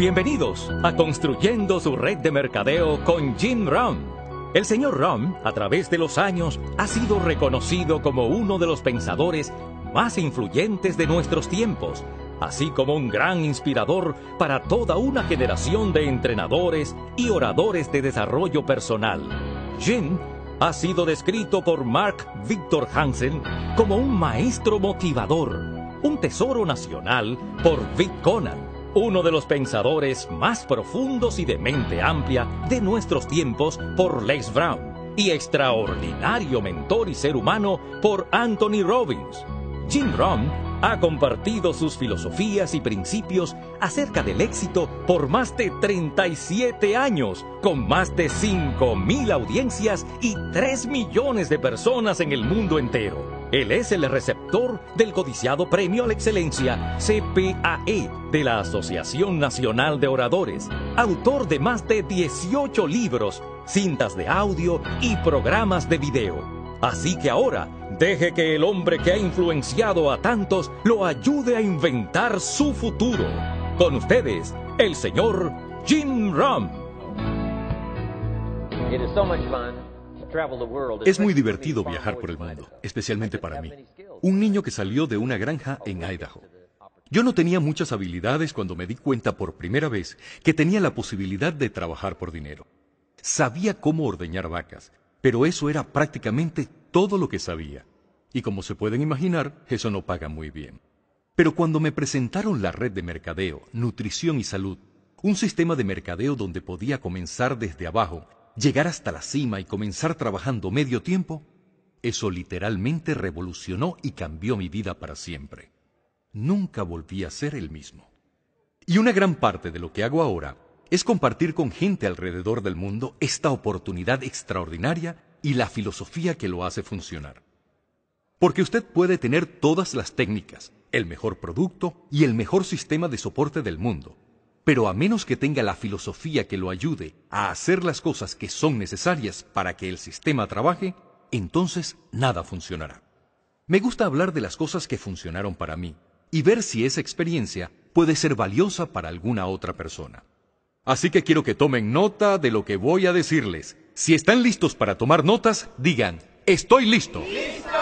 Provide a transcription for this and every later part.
Bienvenidos a Construyendo su red de mercadeo con Jim Rohn. El señor Rohn, a través de los años, ha sido reconocido como uno de los pensadores más influyentes de nuestros tiempos, así como un gran inspirador para toda una generación de entrenadores y oradores de desarrollo personal. Jim ha sido descrito por Mark Victor Hansen como un maestro motivador, un tesoro nacional por Vic Conan uno de los pensadores más profundos y de mente amplia de nuestros tiempos por Lex Brown y extraordinario mentor y ser humano por Anthony Robbins. Jim Rohn ha compartido sus filosofías y principios acerca del éxito por más de 37 años, con más de 5.000 audiencias y 3 millones de personas en el mundo entero. Él es el receptor del codiciado Premio a la Excelencia CPAE de la Asociación Nacional de Oradores, autor de más de 18 libros, cintas de audio y programas de video. Así que ahora, deje que el hombre que ha influenciado a tantos lo ayude a inventar su futuro. Con ustedes, el señor Jim Ram. Es muy divertido viajar por el mundo, especialmente para mí. Un niño que salió de una granja en Idaho. Yo no tenía muchas habilidades cuando me di cuenta por primera vez que tenía la posibilidad de trabajar por dinero. Sabía cómo ordeñar vacas, pero eso era prácticamente todo lo que sabía. Y como se pueden imaginar, eso no paga muy bien. Pero cuando me presentaron la red de mercadeo, nutrición y salud, un sistema de mercadeo donde podía comenzar desde abajo Llegar hasta la cima y comenzar trabajando medio tiempo, eso literalmente revolucionó y cambió mi vida para siempre. Nunca volví a ser el mismo. Y una gran parte de lo que hago ahora es compartir con gente alrededor del mundo esta oportunidad extraordinaria y la filosofía que lo hace funcionar. Porque usted puede tener todas las técnicas, el mejor producto y el mejor sistema de soporte del mundo, pero a menos que tenga la filosofía que lo ayude a hacer las cosas que son necesarias para que el sistema trabaje, entonces nada funcionará. Me gusta hablar de las cosas que funcionaron para mí y ver si esa experiencia puede ser valiosa para alguna otra persona. Así que quiero que tomen nota de lo que voy a decirles. Si están listos para tomar notas, digan, estoy listo. ¡Listos!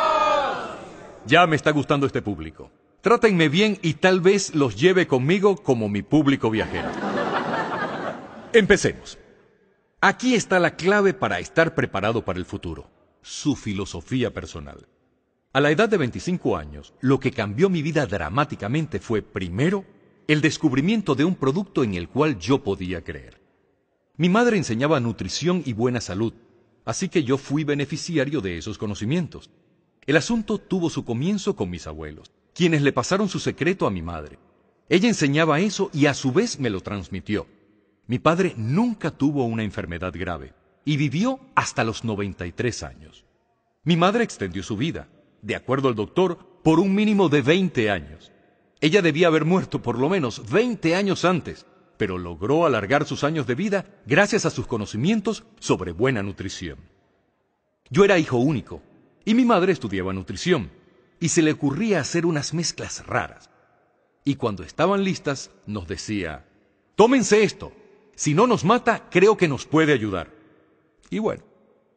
Ya me está gustando este público. Trátenme bien y tal vez los lleve conmigo como mi público viajero. Empecemos. Aquí está la clave para estar preparado para el futuro, su filosofía personal. A la edad de 25 años, lo que cambió mi vida dramáticamente fue, primero, el descubrimiento de un producto en el cual yo podía creer. Mi madre enseñaba nutrición y buena salud, así que yo fui beneficiario de esos conocimientos. El asunto tuvo su comienzo con mis abuelos quienes le pasaron su secreto a mi madre. Ella enseñaba eso y a su vez me lo transmitió. Mi padre nunca tuvo una enfermedad grave y vivió hasta los 93 años. Mi madre extendió su vida, de acuerdo al doctor, por un mínimo de 20 años. Ella debía haber muerto por lo menos 20 años antes, pero logró alargar sus años de vida gracias a sus conocimientos sobre buena nutrición. Yo era hijo único y mi madre estudiaba nutrición y se le ocurría hacer unas mezclas raras. Y cuando estaban listas, nos decía, tómense esto, si no nos mata, creo que nos puede ayudar. Y bueno,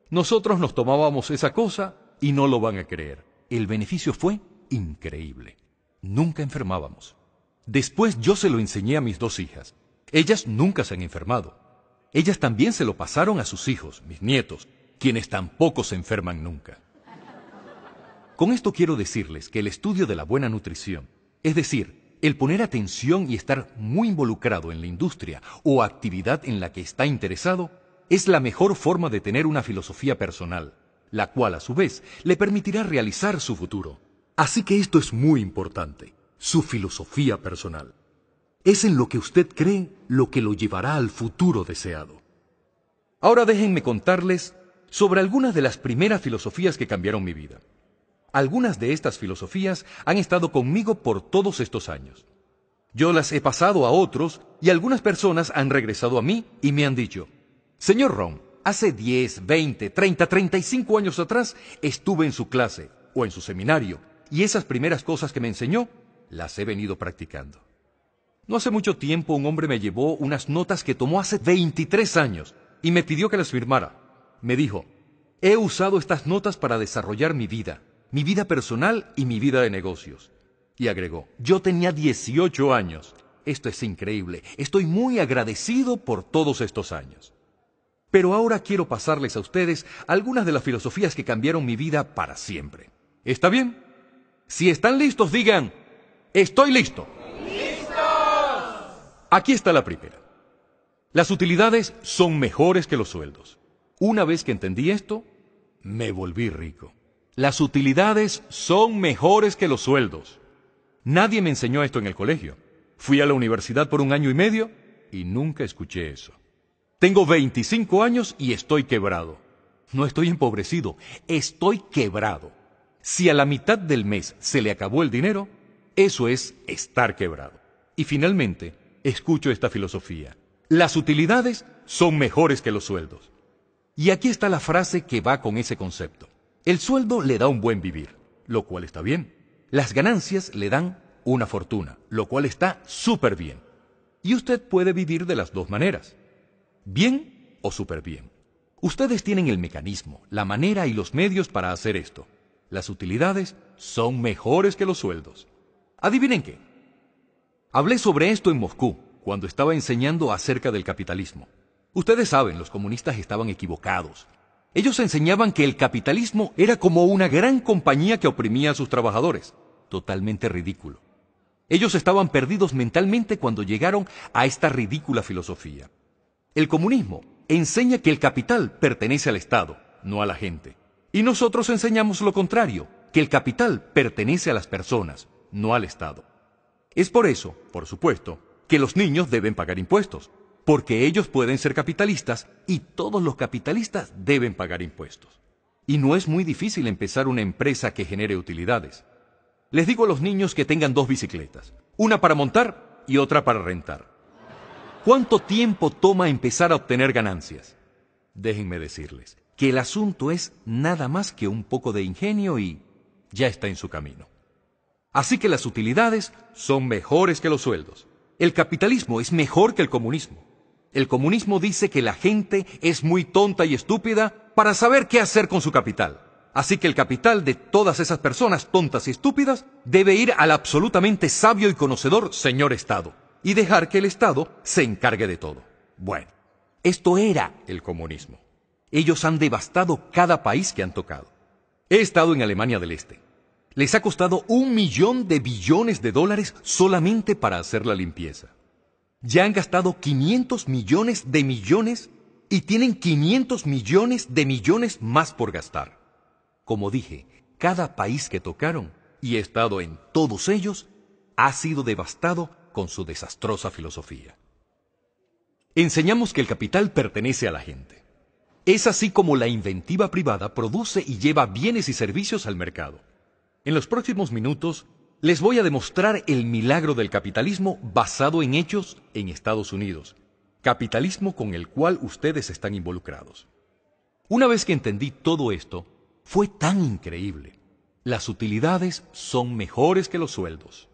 nosotros nos tomábamos esa cosa y no lo van a creer. El beneficio fue increíble. Nunca enfermábamos. Después yo se lo enseñé a mis dos hijas. Ellas nunca se han enfermado. Ellas también se lo pasaron a sus hijos, mis nietos, quienes tampoco se enferman nunca. Con esto quiero decirles que el estudio de la buena nutrición, es decir, el poner atención y estar muy involucrado en la industria o actividad en la que está interesado, es la mejor forma de tener una filosofía personal, la cual a su vez le permitirá realizar su futuro. Así que esto es muy importante, su filosofía personal. Es en lo que usted cree lo que lo llevará al futuro deseado. Ahora déjenme contarles sobre algunas de las primeras filosofías que cambiaron mi vida. Algunas de estas filosofías han estado conmigo por todos estos años. Yo las he pasado a otros y algunas personas han regresado a mí y me han dicho, Señor Ron, hace 10, 20, 30, 35 años atrás estuve en su clase o en su seminario y esas primeras cosas que me enseñó las he venido practicando. No hace mucho tiempo un hombre me llevó unas notas que tomó hace 23 años y me pidió que las firmara. Me dijo, he usado estas notas para desarrollar mi vida mi vida personal y mi vida de negocios. Y agregó, yo tenía 18 años. Esto es increíble. Estoy muy agradecido por todos estos años. Pero ahora quiero pasarles a ustedes algunas de las filosofías que cambiaron mi vida para siempre. ¿Está bien? Si están listos, digan, estoy listo. ¡Listos! Aquí está la primera. Las utilidades son mejores que los sueldos. Una vez que entendí esto, me volví rico. Las utilidades son mejores que los sueldos. Nadie me enseñó esto en el colegio. Fui a la universidad por un año y medio y nunca escuché eso. Tengo 25 años y estoy quebrado. No estoy empobrecido, estoy quebrado. Si a la mitad del mes se le acabó el dinero, eso es estar quebrado. Y finalmente, escucho esta filosofía. Las utilidades son mejores que los sueldos. Y aquí está la frase que va con ese concepto. El sueldo le da un buen vivir, lo cual está bien. Las ganancias le dan una fortuna, lo cual está súper bien. Y usted puede vivir de las dos maneras, bien o súper bien. Ustedes tienen el mecanismo, la manera y los medios para hacer esto. Las utilidades son mejores que los sueldos. Adivinen qué. Hablé sobre esto en Moscú, cuando estaba enseñando acerca del capitalismo. Ustedes saben, los comunistas estaban equivocados. Ellos enseñaban que el capitalismo era como una gran compañía que oprimía a sus trabajadores. Totalmente ridículo. Ellos estaban perdidos mentalmente cuando llegaron a esta ridícula filosofía. El comunismo enseña que el capital pertenece al Estado, no a la gente. Y nosotros enseñamos lo contrario, que el capital pertenece a las personas, no al Estado. Es por eso, por supuesto, que los niños deben pagar impuestos, porque ellos pueden ser capitalistas y todos los capitalistas deben pagar impuestos. Y no es muy difícil empezar una empresa que genere utilidades. Les digo a los niños que tengan dos bicicletas, una para montar y otra para rentar. ¿Cuánto tiempo toma empezar a obtener ganancias? Déjenme decirles que el asunto es nada más que un poco de ingenio y ya está en su camino. Así que las utilidades son mejores que los sueldos. El capitalismo es mejor que el comunismo. El comunismo dice que la gente es muy tonta y estúpida para saber qué hacer con su capital. Así que el capital de todas esas personas tontas y estúpidas debe ir al absolutamente sabio y conocedor señor Estado y dejar que el Estado se encargue de todo. Bueno, esto era el comunismo. Ellos han devastado cada país que han tocado. He estado en Alemania del Este. Les ha costado un millón de billones de dólares solamente para hacer la limpieza. Ya han gastado 500 millones de millones y tienen 500 millones de millones más por gastar. Como dije, cada país que tocaron, y he estado en todos ellos, ha sido devastado con su desastrosa filosofía. Enseñamos que el capital pertenece a la gente. Es así como la inventiva privada produce y lleva bienes y servicios al mercado. En los próximos minutos les voy a demostrar el milagro del capitalismo basado en hechos en Estados Unidos, capitalismo con el cual ustedes están involucrados. Una vez que entendí todo esto, fue tan increíble. Las utilidades son mejores que los sueldos.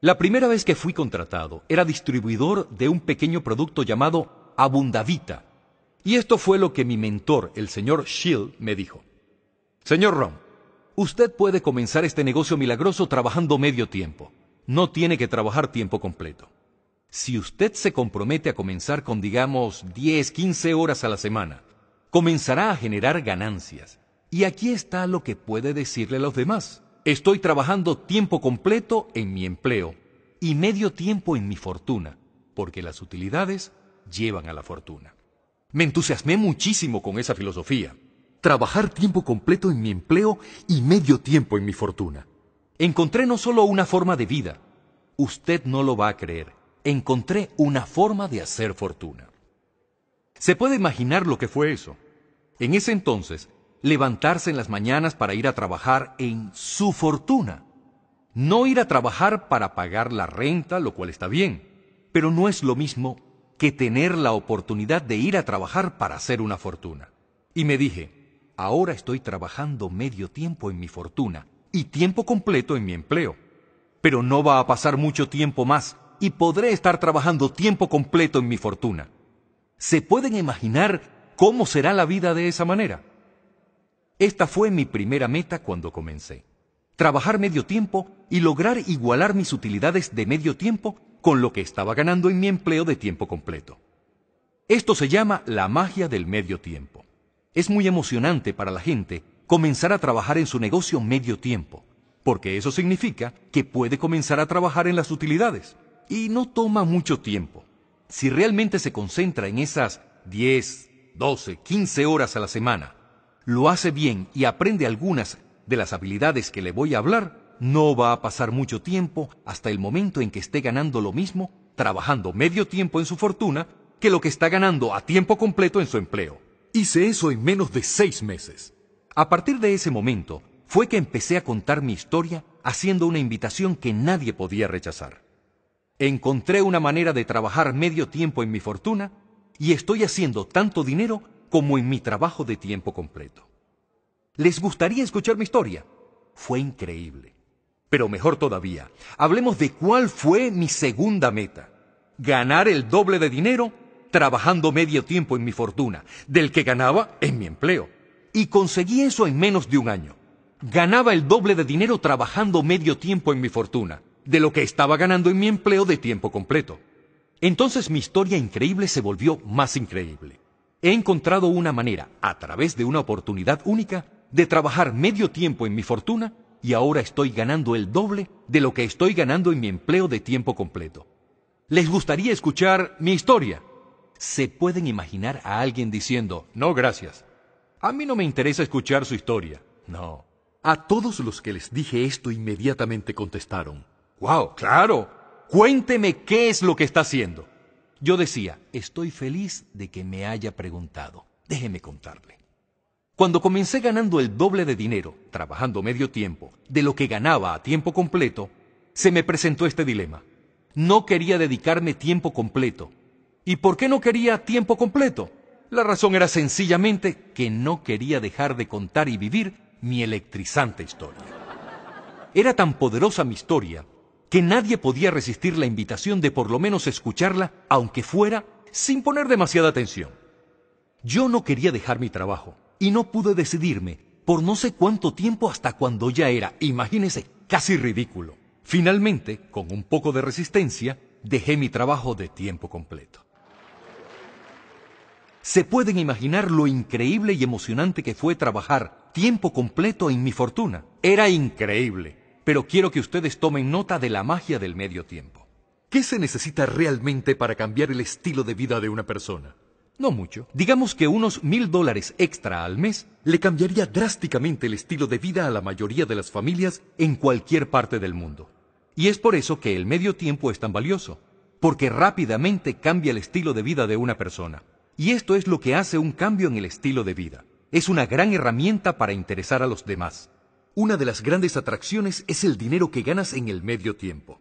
La primera vez que fui contratado era distribuidor de un pequeño producto llamado Abundavita. Y esto fue lo que mi mentor, el señor Shield, me dijo. Señor Rom, Usted puede comenzar este negocio milagroso trabajando medio tiempo. No tiene que trabajar tiempo completo. Si usted se compromete a comenzar con, digamos, 10, 15 horas a la semana, comenzará a generar ganancias. Y aquí está lo que puede decirle a los demás. Estoy trabajando tiempo completo en mi empleo y medio tiempo en mi fortuna, porque las utilidades llevan a la fortuna. Me entusiasmé muchísimo con esa filosofía trabajar tiempo completo en mi empleo y medio tiempo en mi fortuna. Encontré no solo una forma de vida, usted no lo va a creer, encontré una forma de hacer fortuna. Se puede imaginar lo que fue eso. En ese entonces, levantarse en las mañanas para ir a trabajar en su fortuna. No ir a trabajar para pagar la renta, lo cual está bien, pero no es lo mismo que tener la oportunidad de ir a trabajar para hacer una fortuna. Y me dije, Ahora estoy trabajando medio tiempo en mi fortuna y tiempo completo en mi empleo. Pero no va a pasar mucho tiempo más y podré estar trabajando tiempo completo en mi fortuna. ¿Se pueden imaginar cómo será la vida de esa manera? Esta fue mi primera meta cuando comencé. Trabajar medio tiempo y lograr igualar mis utilidades de medio tiempo con lo que estaba ganando en mi empleo de tiempo completo. Esto se llama la magia del medio tiempo. Es muy emocionante para la gente comenzar a trabajar en su negocio medio tiempo, porque eso significa que puede comenzar a trabajar en las utilidades y no toma mucho tiempo. Si realmente se concentra en esas 10, 12, 15 horas a la semana, lo hace bien y aprende algunas de las habilidades que le voy a hablar, no va a pasar mucho tiempo hasta el momento en que esté ganando lo mismo trabajando medio tiempo en su fortuna que lo que está ganando a tiempo completo en su empleo. Hice eso en menos de seis meses. A partir de ese momento fue que empecé a contar mi historia haciendo una invitación que nadie podía rechazar. Encontré una manera de trabajar medio tiempo en mi fortuna y estoy haciendo tanto dinero como en mi trabajo de tiempo completo. ¿Les gustaría escuchar mi historia? Fue increíble. Pero mejor todavía, hablemos de cuál fue mi segunda meta. Ganar el doble de dinero trabajando medio tiempo en mi fortuna, del que ganaba en mi empleo. Y conseguí eso en menos de un año. Ganaba el doble de dinero trabajando medio tiempo en mi fortuna, de lo que estaba ganando en mi empleo de tiempo completo. Entonces mi historia increíble se volvió más increíble. He encontrado una manera, a través de una oportunidad única, de trabajar medio tiempo en mi fortuna y ahora estoy ganando el doble de lo que estoy ganando en mi empleo de tiempo completo. ¿Les gustaría escuchar mi historia? se pueden imaginar a alguien diciendo, no gracias, a mí no me interesa escuchar su historia. No. A todos los que les dije esto inmediatamente contestaron, ...guau, claro, cuénteme qué es lo que está haciendo. Yo decía, estoy feliz de que me haya preguntado. Déjeme contarle. Cuando comencé ganando el doble de dinero, trabajando medio tiempo, de lo que ganaba a tiempo completo, se me presentó este dilema. No quería dedicarme tiempo completo, ¿Y por qué no quería tiempo completo? La razón era sencillamente que no quería dejar de contar y vivir mi electrizante historia. Era tan poderosa mi historia que nadie podía resistir la invitación de por lo menos escucharla, aunque fuera, sin poner demasiada atención. Yo no quería dejar mi trabajo y no pude decidirme por no sé cuánto tiempo hasta cuando ya era, imagínese, casi ridículo. Finalmente, con un poco de resistencia, dejé mi trabajo de tiempo completo. Se pueden imaginar lo increíble y emocionante que fue trabajar tiempo completo en mi fortuna. Era increíble, pero quiero que ustedes tomen nota de la magia del medio tiempo. ¿Qué se necesita realmente para cambiar el estilo de vida de una persona? No mucho. Digamos que unos mil dólares extra al mes le cambiaría drásticamente el estilo de vida a la mayoría de las familias en cualquier parte del mundo. Y es por eso que el medio tiempo es tan valioso, porque rápidamente cambia el estilo de vida de una persona. Y esto es lo que hace un cambio en el estilo de vida. Es una gran herramienta para interesar a los demás. Una de las grandes atracciones es el dinero que ganas en el medio tiempo.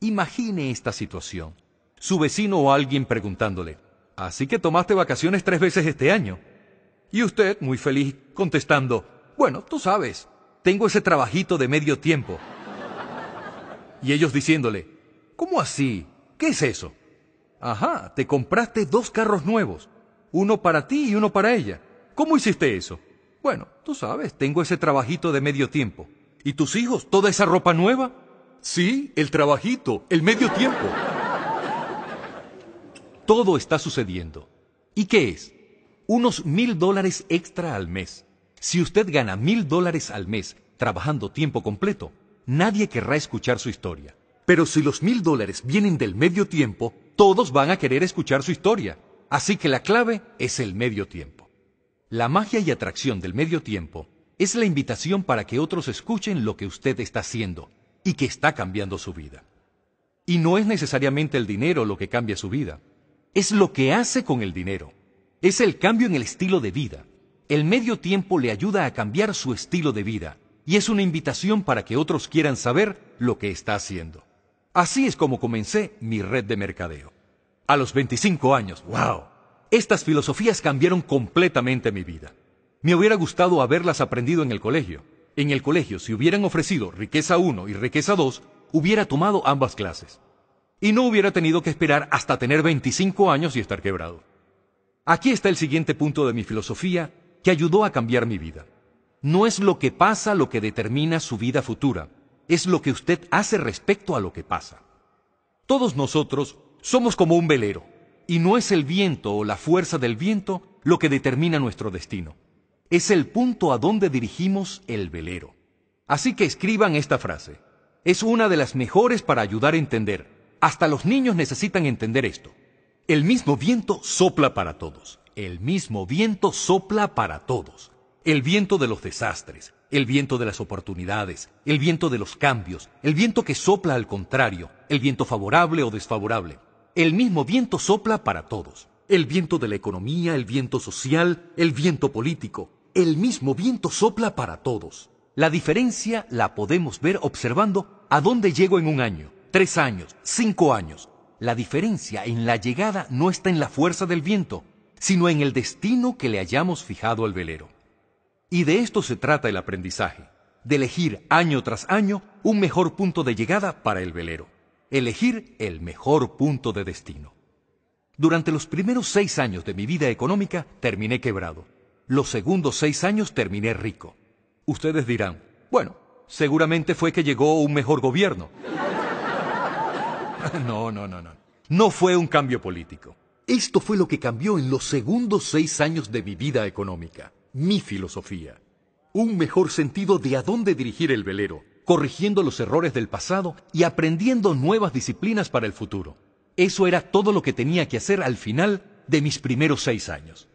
Imagine esta situación. Su vecino o alguien preguntándole, ¿así que tomaste vacaciones tres veces este año? Y usted, muy feliz, contestando, bueno, tú sabes, tengo ese trabajito de medio tiempo. Y ellos diciéndole, ¿cómo así? ¿Qué es eso? Ajá, te compraste dos carros nuevos uno para ti y uno para ella. ¿Cómo hiciste eso? Bueno, tú sabes, tengo ese trabajito de medio tiempo. ¿Y tus hijos? ¿Toda esa ropa nueva? Sí, el trabajito, el medio tiempo. Todo está sucediendo. ¿Y qué es? Unos mil dólares extra al mes. Si usted gana mil dólares al mes trabajando tiempo completo, nadie querrá escuchar su historia. Pero si los mil dólares vienen del medio tiempo, todos van a querer escuchar su historia. Así que la clave es el medio tiempo. La magia y atracción del medio tiempo es la invitación para que otros escuchen lo que usted está haciendo y que está cambiando su vida. Y no es necesariamente el dinero lo que cambia su vida, es lo que hace con el dinero. Es el cambio en el estilo de vida. El medio tiempo le ayuda a cambiar su estilo de vida y es una invitación para que otros quieran saber lo que está haciendo. Así es como comencé mi red de mercadeo a los 25 años. ¡Wow! Estas filosofías cambiaron completamente mi vida. Me hubiera gustado haberlas aprendido en el colegio. En el colegio, si hubieran ofrecido riqueza 1 y riqueza 2, hubiera tomado ambas clases. Y no hubiera tenido que esperar hasta tener 25 años y estar quebrado. Aquí está el siguiente punto de mi filosofía que ayudó a cambiar mi vida. No es lo que pasa lo que determina su vida futura, es lo que usted hace respecto a lo que pasa. Todos nosotros somos como un velero, y no es el viento o la fuerza del viento lo que determina nuestro destino. Es el punto a donde dirigimos el velero. Así que escriban esta frase. Es una de las mejores para ayudar a entender. Hasta los niños necesitan entender esto. El mismo viento sopla para todos. El mismo viento sopla para todos. El viento de los desastres, el viento de las oportunidades, el viento de los cambios, el viento que sopla al contrario, el viento favorable o desfavorable. El mismo viento sopla para todos. El viento de la economía, el viento social, el viento político. El mismo viento sopla para todos. La diferencia la podemos ver observando a dónde llego en un año, tres años, cinco años. La diferencia en la llegada no está en la fuerza del viento, sino en el destino que le hayamos fijado al velero. Y de esto se trata el aprendizaje, de elegir año tras año un mejor punto de llegada para el velero elegir el mejor punto de destino. Durante los primeros seis años de mi vida económica terminé quebrado. Los segundos seis años terminé rico. Ustedes dirán, bueno, seguramente fue que llegó un mejor gobierno. No, no, no, no. No fue un cambio político. Esto fue lo que cambió en los segundos seis años de mi vida económica, mi filosofía. Un mejor sentido de a dónde dirigir el velero, corrigiendo los errores del pasado y aprendiendo nuevas disciplinas para el futuro. Eso era todo lo que tenía que hacer al final de mis primeros seis años.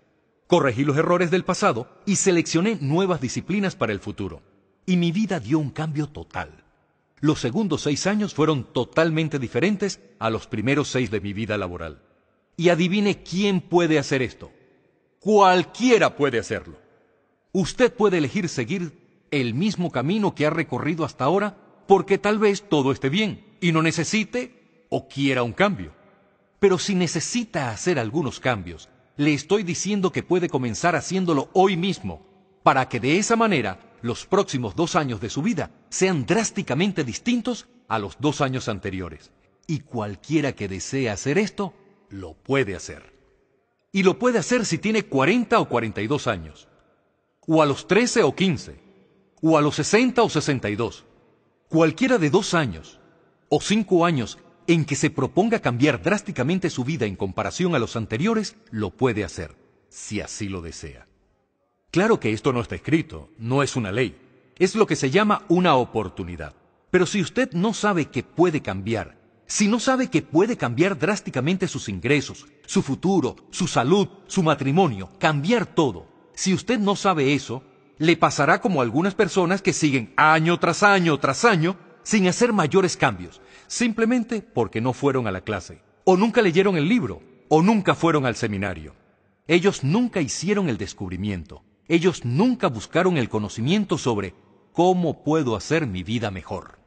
Corregí los errores del pasado y seleccioné nuevas disciplinas para el futuro. Y mi vida dio un cambio total. Los segundos seis años fueron totalmente diferentes a los primeros seis de mi vida laboral. Y adivine quién puede hacer esto. Cualquiera puede hacerlo. Usted puede elegir seguir el mismo camino que ha recorrido hasta ahora porque tal vez todo esté bien y no necesite o quiera un cambio. Pero si necesita hacer algunos cambios, le estoy diciendo que puede comenzar haciéndolo hoy mismo, para que de esa manera los próximos dos años de su vida sean drásticamente distintos a los dos años anteriores. Y cualquiera que desee hacer esto, lo puede hacer. Y lo puede hacer si tiene 40 o 42 años, o a los 13 o 15, o a los 60 o 62, cualquiera de dos años o cinco años en que se proponga cambiar drásticamente su vida en comparación a los anteriores, lo puede hacer, si así lo desea. Claro que esto no está escrito, no es una ley, es lo que se llama una oportunidad. Pero si usted no sabe que puede cambiar, si no sabe que puede cambiar drásticamente sus ingresos, su futuro, su salud, su matrimonio, cambiar todo, si usted no sabe eso, le pasará como algunas personas que siguen año tras año tras año sin hacer mayores cambios, simplemente porque no fueron a la clase, o nunca leyeron el libro, o nunca fueron al seminario. Ellos nunca hicieron el descubrimiento, ellos nunca buscaron el conocimiento sobre cómo puedo hacer mi vida mejor.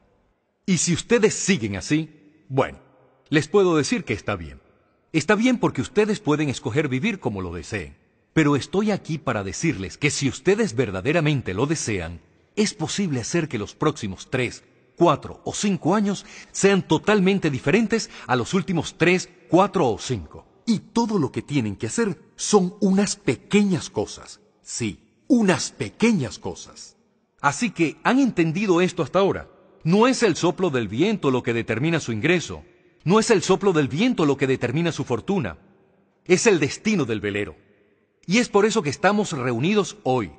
Y si ustedes siguen así, bueno, les puedo decir que está bien. Está bien porque ustedes pueden escoger vivir como lo deseen. Pero estoy aquí para decirles que si ustedes verdaderamente lo desean, es posible hacer que los próximos tres, cuatro o cinco años sean totalmente diferentes a los últimos tres, cuatro o cinco. Y todo lo que tienen que hacer son unas pequeñas cosas. Sí, unas pequeñas cosas. Así que, ¿han entendido esto hasta ahora? No es el soplo del viento lo que determina su ingreso. No es el soplo del viento lo que determina su fortuna. Es el destino del velero. Y es por eso que estamos reunidos hoy.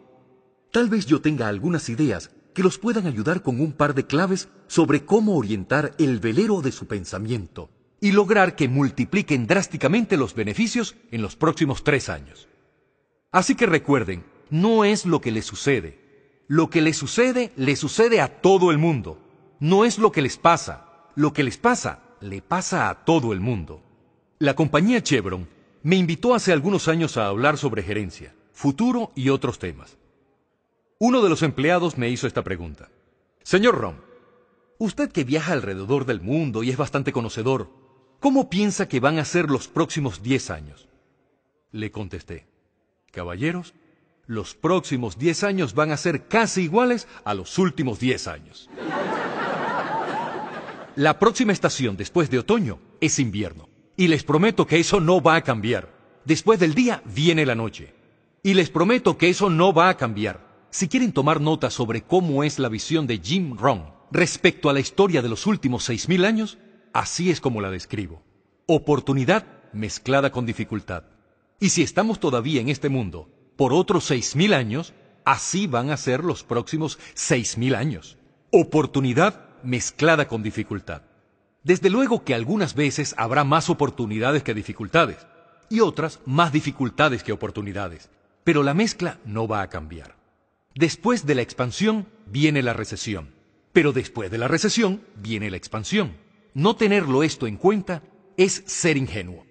Tal vez yo tenga algunas ideas que los puedan ayudar con un par de claves sobre cómo orientar el velero de su pensamiento y lograr que multipliquen drásticamente los beneficios en los próximos tres años. Así que recuerden, no es lo que les sucede. Lo que les sucede, le sucede a todo el mundo. No es lo que les pasa. Lo que les pasa, le pasa a todo el mundo. La compañía Chevron me invitó hace algunos años a hablar sobre gerencia, futuro y otros temas. Uno de los empleados me hizo esta pregunta. Señor Rom, usted que viaja alrededor del mundo y es bastante conocedor, ¿cómo piensa que van a ser los próximos 10 años? Le contesté, caballeros, los próximos 10 años van a ser casi iguales a los últimos 10 años. La próxima estación después de otoño es invierno. Y les prometo que eso no va a cambiar. Después del día viene la noche. Y les prometo que eso no va a cambiar. Si quieren tomar nota sobre cómo es la visión de Jim Rohn respecto a la historia de los últimos 6.000 años, así es como la describo. Oportunidad mezclada con dificultad. Y si estamos todavía en este mundo por otros 6.000 años, así van a ser los próximos 6.000 años. Oportunidad mezclada con dificultad. Desde luego que algunas veces habrá más oportunidades que dificultades y otras más dificultades que oportunidades, pero la mezcla no va a cambiar. Después de la expansión viene la recesión, pero después de la recesión viene la expansión. No tenerlo esto en cuenta es ser ingenuo.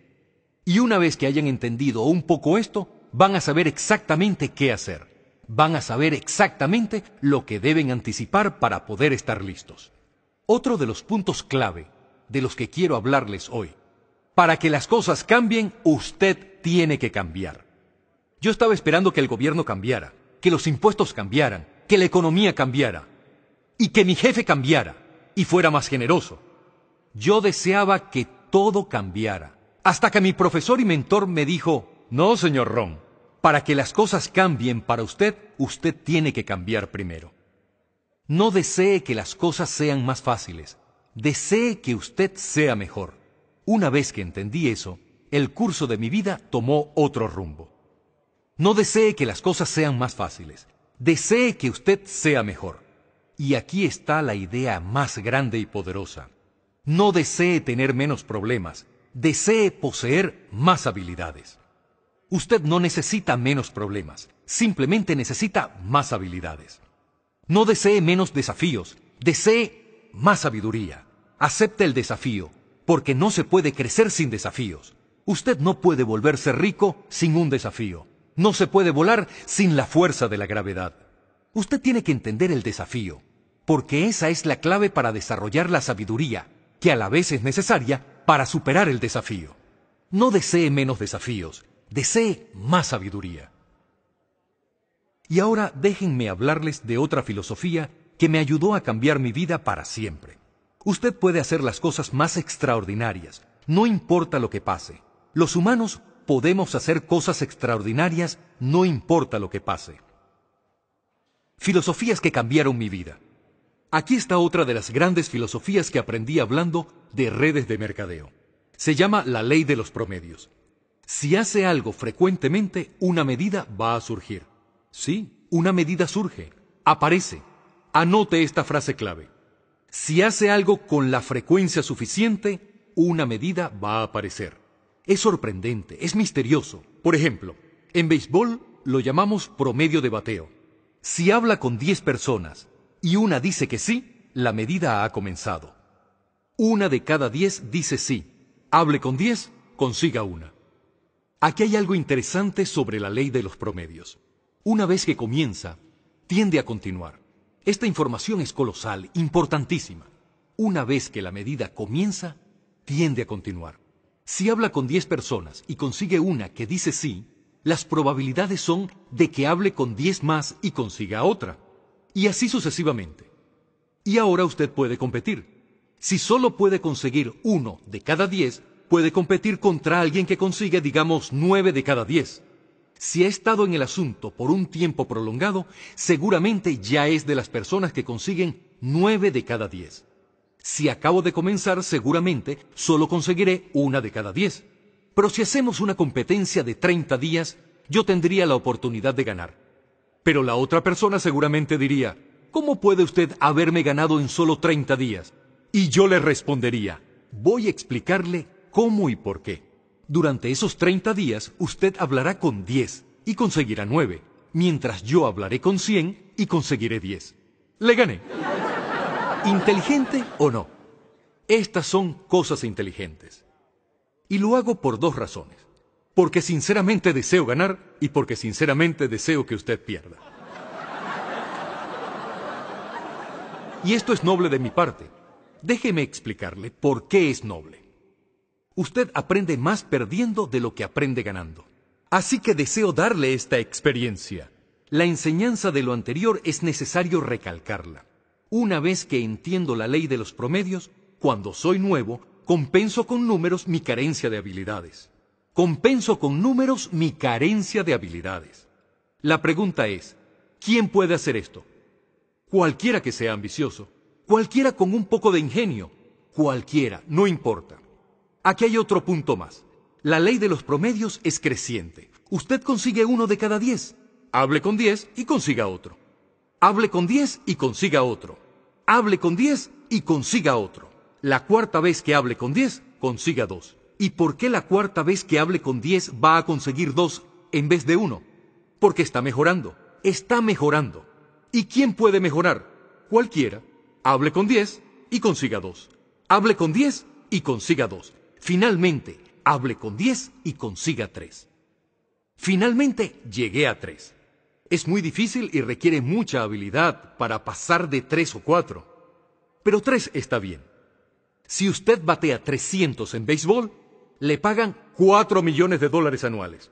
Y una vez que hayan entendido un poco esto, van a saber exactamente qué hacer. Van a saber exactamente lo que deben anticipar para poder estar listos. Otro de los puntos clave de los que quiero hablarles hoy. Para que las cosas cambien, usted tiene que cambiar. Yo estaba esperando que el gobierno cambiara, que los impuestos cambiaran, que la economía cambiara, y que mi jefe cambiara, y fuera más generoso. Yo deseaba que todo cambiara, hasta que mi profesor y mentor me dijo, no, señor Ron, para que las cosas cambien para usted, usted tiene que cambiar primero. No desee que las cosas sean más fáciles, Desee que usted sea mejor. Una vez que entendí eso, el curso de mi vida tomó otro rumbo. No desee que las cosas sean más fáciles. Desee que usted sea mejor. Y aquí está la idea más grande y poderosa. No desee tener menos problemas. Desee poseer más habilidades. Usted no necesita menos problemas. Simplemente necesita más habilidades. No desee menos desafíos. Desee más sabiduría. Acepte el desafío, porque no se puede crecer sin desafíos. Usted no puede volverse rico sin un desafío. No se puede volar sin la fuerza de la gravedad. Usted tiene que entender el desafío, porque esa es la clave para desarrollar la sabiduría, que a la vez es necesaria para superar el desafío. No desee menos desafíos, desee más sabiduría. Y ahora déjenme hablarles de otra filosofía que me ayudó a cambiar mi vida para siempre. Usted puede hacer las cosas más extraordinarias, no importa lo que pase. Los humanos podemos hacer cosas extraordinarias, no importa lo que pase. Filosofías que cambiaron mi vida. Aquí está otra de las grandes filosofías que aprendí hablando de redes de mercadeo. Se llama la ley de los promedios. Si hace algo frecuentemente, una medida va a surgir. Sí, una medida surge, aparece. Anote esta frase clave. Si hace algo con la frecuencia suficiente, una medida va a aparecer. Es sorprendente, es misterioso. Por ejemplo, en béisbol lo llamamos promedio de bateo. Si habla con 10 personas y una dice que sí, la medida ha comenzado. Una de cada 10 dice sí. Hable con 10, consiga una. Aquí hay algo interesante sobre la ley de los promedios. Una vez que comienza, tiende a continuar. Esta información es colosal, importantísima. Una vez que la medida comienza, tiende a continuar. Si habla con 10 personas y consigue una que dice sí, las probabilidades son de que hable con 10 más y consiga otra. Y así sucesivamente. Y ahora usted puede competir. Si solo puede conseguir uno de cada 10, puede competir contra alguien que consigue, digamos, 9 de cada 10. Si ha estado en el asunto por un tiempo prolongado, seguramente ya es de las personas que consiguen nueve de cada diez. Si acabo de comenzar, seguramente solo conseguiré una de cada diez. Pero si hacemos una competencia de 30 días, yo tendría la oportunidad de ganar. Pero la otra persona seguramente diría, ¿cómo puede usted haberme ganado en solo 30 días? Y yo le respondería, voy a explicarle cómo y por qué. Durante esos 30 días usted hablará con 10 y conseguirá 9, mientras yo hablaré con 100 y conseguiré 10. Le gané. ¿Inteligente o no? Estas son cosas inteligentes. Y lo hago por dos razones. Porque sinceramente deseo ganar y porque sinceramente deseo que usted pierda. Y esto es noble de mi parte. Déjeme explicarle por qué es noble. Usted aprende más perdiendo de lo que aprende ganando. Así que deseo darle esta experiencia. La enseñanza de lo anterior es necesario recalcarla. Una vez que entiendo la ley de los promedios, cuando soy nuevo, compenso con números mi carencia de habilidades. Compenso con números mi carencia de habilidades. La pregunta es, ¿quién puede hacer esto? Cualquiera que sea ambicioso, cualquiera con un poco de ingenio, cualquiera, no importa. Aquí hay otro punto más. La ley de los promedios es creciente. Usted consigue uno de cada diez. Hable con diez y consiga otro. Hable con diez y consiga otro. Hable con diez y consiga otro. La cuarta vez que hable con diez, consiga dos. ¿Y por qué la cuarta vez que hable con diez va a conseguir dos en vez de uno? Porque está mejorando. Está mejorando. ¿Y quién puede mejorar? Cualquiera. Hable con diez y consiga dos. Hable con diez y consiga dos. Finalmente, hable con 10 y consiga 3. Finalmente, llegué a 3. Es muy difícil y requiere mucha habilidad para pasar de 3 o 4. Pero 3 está bien. Si usted batea 300 en béisbol, le pagan 4 millones de dólares anuales.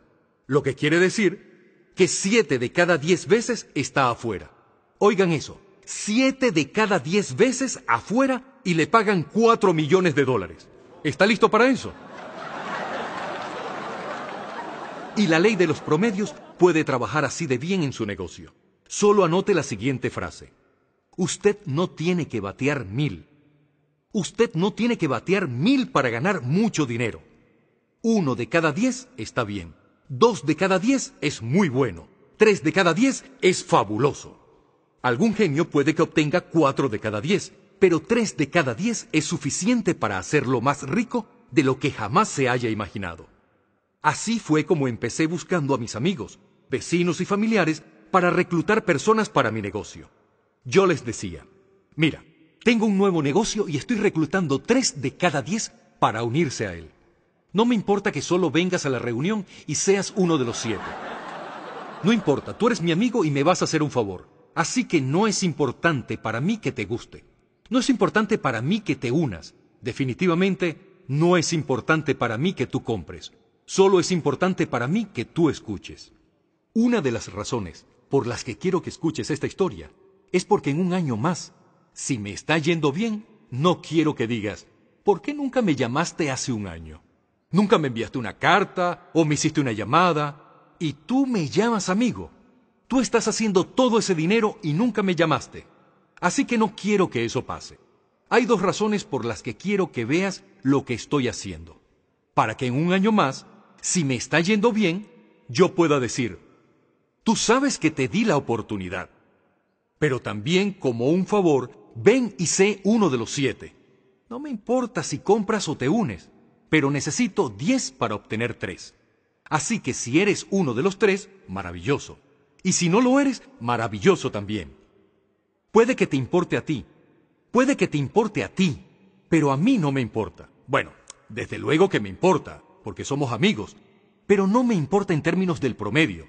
Lo que quiere decir que 7 de cada 10 veces está afuera. Oigan eso, 7 de cada 10 veces afuera y le pagan 4 millones de dólares. ¿Está listo para eso? Y la ley de los promedios puede trabajar así de bien en su negocio. Solo anote la siguiente frase. Usted no tiene que batear mil. Usted no tiene que batear mil para ganar mucho dinero. Uno de cada diez está bien. Dos de cada diez es muy bueno. Tres de cada diez es fabuloso. Algún genio puede que obtenga cuatro de cada diez pero tres de cada diez es suficiente para hacerlo más rico de lo que jamás se haya imaginado. Así fue como empecé buscando a mis amigos, vecinos y familiares para reclutar personas para mi negocio. Yo les decía, mira, tengo un nuevo negocio y estoy reclutando tres de cada diez para unirse a él. No me importa que solo vengas a la reunión y seas uno de los siete. No importa, tú eres mi amigo y me vas a hacer un favor. Así que no es importante para mí que te guste. No es importante para mí que te unas. Definitivamente, no es importante para mí que tú compres. Solo es importante para mí que tú escuches. Una de las razones por las que quiero que escuches esta historia es porque en un año más, si me está yendo bien, no quiero que digas, ¿por qué nunca me llamaste hace un año? Nunca me enviaste una carta o me hiciste una llamada y tú me llamas amigo. Tú estás haciendo todo ese dinero y nunca me llamaste. Así que no quiero que eso pase. Hay dos razones por las que quiero que veas lo que estoy haciendo. Para que en un año más, si me está yendo bien, yo pueda decir, tú sabes que te di la oportunidad. Pero también, como un favor, ven y sé uno de los siete. No me importa si compras o te unes, pero necesito diez para obtener tres. Así que si eres uno de los tres, maravilloso. Y si no lo eres, maravilloso también. Puede que te importe a ti, puede que te importe a ti, pero a mí no me importa. Bueno, desde luego que me importa, porque somos amigos, pero no me importa en términos del promedio.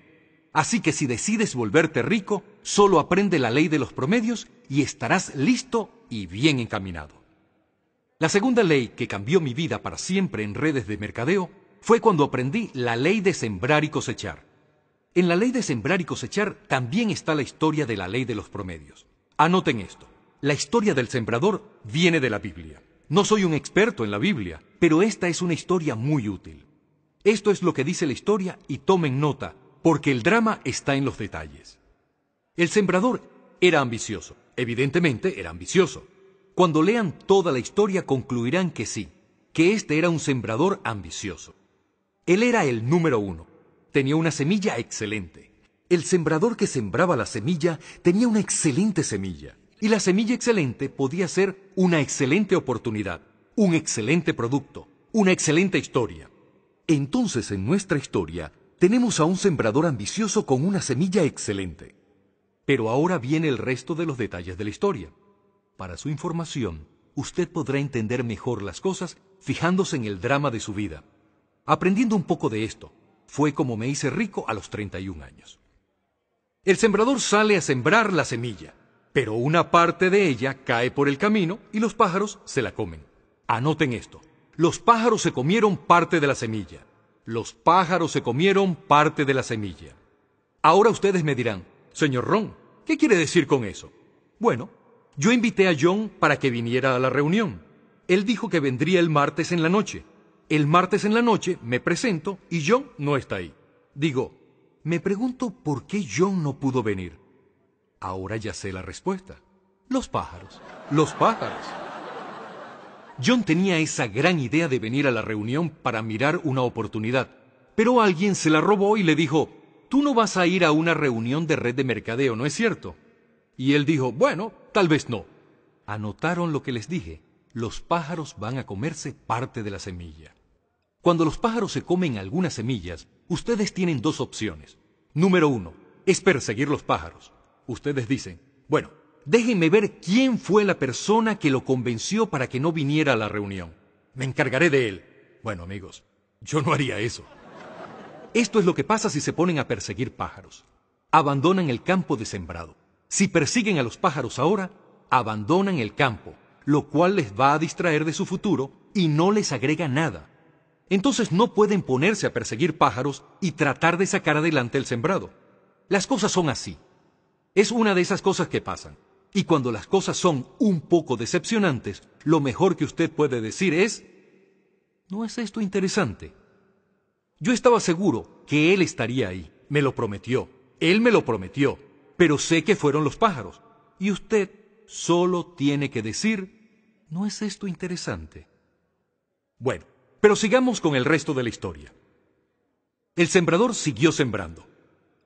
Así que si decides volverte rico, solo aprende la ley de los promedios y estarás listo y bien encaminado. La segunda ley que cambió mi vida para siempre en redes de mercadeo fue cuando aprendí la ley de sembrar y cosechar. En la ley de sembrar y cosechar también está la historia de la ley de los promedios. Anoten esto. La historia del sembrador viene de la Biblia. No soy un experto en la Biblia, pero esta es una historia muy útil. Esto es lo que dice la historia y tomen nota, porque el drama está en los detalles. El sembrador era ambicioso. Evidentemente era ambicioso. Cuando lean toda la historia concluirán que sí, que este era un sembrador ambicioso. Él era el número uno. Tenía una semilla excelente. El sembrador que sembraba la semilla tenía una excelente semilla, y la semilla excelente podía ser una excelente oportunidad, un excelente producto, una excelente historia. Entonces en nuestra historia tenemos a un sembrador ambicioso con una semilla excelente. Pero ahora viene el resto de los detalles de la historia. Para su información, usted podrá entender mejor las cosas fijándose en el drama de su vida. Aprendiendo un poco de esto, fue como me hice rico a los 31 años. El sembrador sale a sembrar la semilla, pero una parte de ella cae por el camino y los pájaros se la comen. Anoten esto. Los pájaros se comieron parte de la semilla. Los pájaros se comieron parte de la semilla. Ahora ustedes me dirán, señor Ron, ¿qué quiere decir con eso? Bueno, yo invité a John para que viniera a la reunión. Él dijo que vendría el martes en la noche. El martes en la noche me presento y John no está ahí. Digo, me pregunto por qué John no pudo venir. Ahora ya sé la respuesta. Los pájaros. Los pájaros. John tenía esa gran idea de venir a la reunión para mirar una oportunidad, pero alguien se la robó y le dijo, tú no vas a ir a una reunión de red de mercadeo, ¿no es cierto? Y él dijo, bueno, tal vez no. Anotaron lo que les dije, los pájaros van a comerse parte de la semilla. Cuando los pájaros se comen algunas semillas, ustedes tienen dos opciones. Número uno, es perseguir los pájaros. Ustedes dicen, bueno, déjenme ver quién fue la persona que lo convenció para que no viniera a la reunión. Me encargaré de él. Bueno, amigos, yo no haría eso. Esto es lo que pasa si se ponen a perseguir pájaros. Abandonan el campo de sembrado. Si persiguen a los pájaros ahora, abandonan el campo, lo cual les va a distraer de su futuro y no les agrega nada entonces no pueden ponerse a perseguir pájaros y tratar de sacar adelante el sembrado. Las cosas son así. Es una de esas cosas que pasan. Y cuando las cosas son un poco decepcionantes, lo mejor que usted puede decir es, ¿no es esto interesante? Yo estaba seguro que él estaría ahí. Me lo prometió. Él me lo prometió. Pero sé que fueron los pájaros. Y usted solo tiene que decir, ¿no es esto interesante? Bueno, pero sigamos con el resto de la historia. El sembrador siguió sembrando.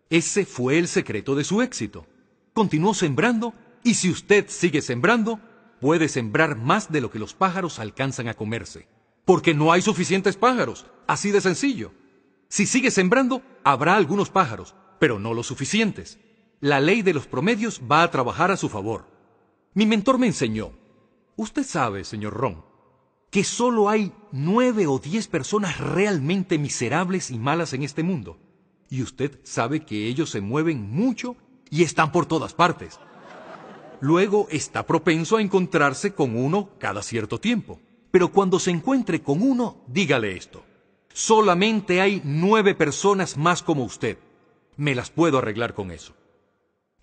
Ese fue el secreto de su éxito. Continuó sembrando y si usted sigue sembrando, puede sembrar más de lo que los pájaros alcanzan a comerse. Porque no hay suficientes pájaros, así de sencillo. Si sigue sembrando, habrá algunos pájaros, pero no los suficientes. La ley de los promedios va a trabajar a su favor. Mi mentor me enseñó. Usted sabe, señor Ron, que solo hay nueve o diez personas realmente miserables y malas en este mundo. Y usted sabe que ellos se mueven mucho y están por todas partes. Luego está propenso a encontrarse con uno cada cierto tiempo. Pero cuando se encuentre con uno, dígale esto. Solamente hay nueve personas más como usted. Me las puedo arreglar con eso.